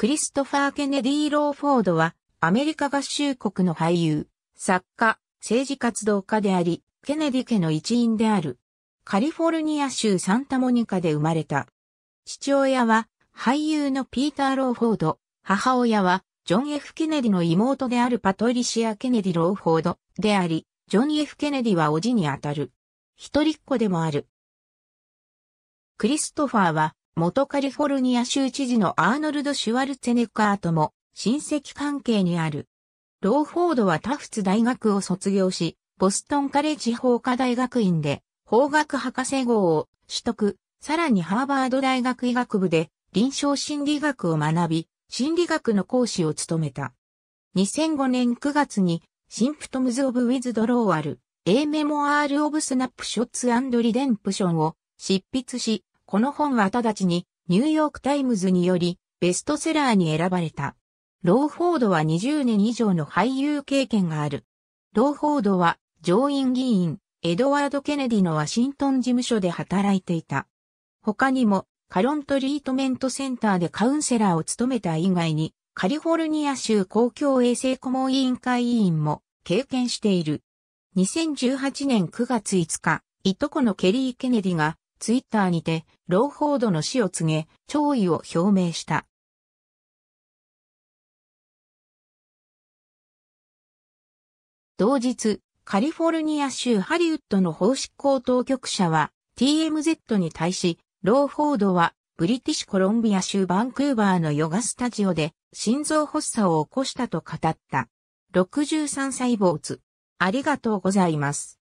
クリストファー・ケネディ・ローフォードは、アメリカ合衆国の俳優、作家、政治活動家であり、ケネディ家の一員である。カリフォルニア州サンタモニカで生まれた。父親は、俳優のピーター・ローフォード、母親は、ジョン・ F・ ケネディの妹であるパトリシア・ケネディ・ローフォードであり、ジョン・ F・ ケネディはおじにあたる。一人っ子でもある。クリストファーは元カリフォルニア州知事のアーノルド・シュワルツェネッカーとも親戚関係にある。ローフォードはタフツ大学を卒業し、ボストンカレッジ法科大学院で法学博士号を取得、さらにハーバード大学医学部で臨床心理学を学び、心理学の講師を務めた。2005年9月に、シンプトムズ・オブ・ウィズ・ドローアル、A Memoir of Snapshots and Redemption を執筆し、この本は直ちにニューヨークタイムズによりベストセラーに選ばれた。ローフォードは20年以上の俳優経験がある。ローフォードは上院議員、エドワード・ケネディのワシントン事務所で働いていた。他にも、カロントリートメントセンターでカウンセラーを務めた以外に、カリフォルニア州公共衛生顧問委員会委員も経験している。2018年9月5日、いとこのケリー・ケネディがツイッターにて、ローフォードの死を告げ、弔意を表明した。同日、カリフォルニア州ハリウッドの法執行当局者は、TMZ に対し、ローフォードは、ブリティッシュコロンビア州バンクーバーのヨガスタジオで、心臓発作を起こしたと語った。63歳坊主。ありがとうございます。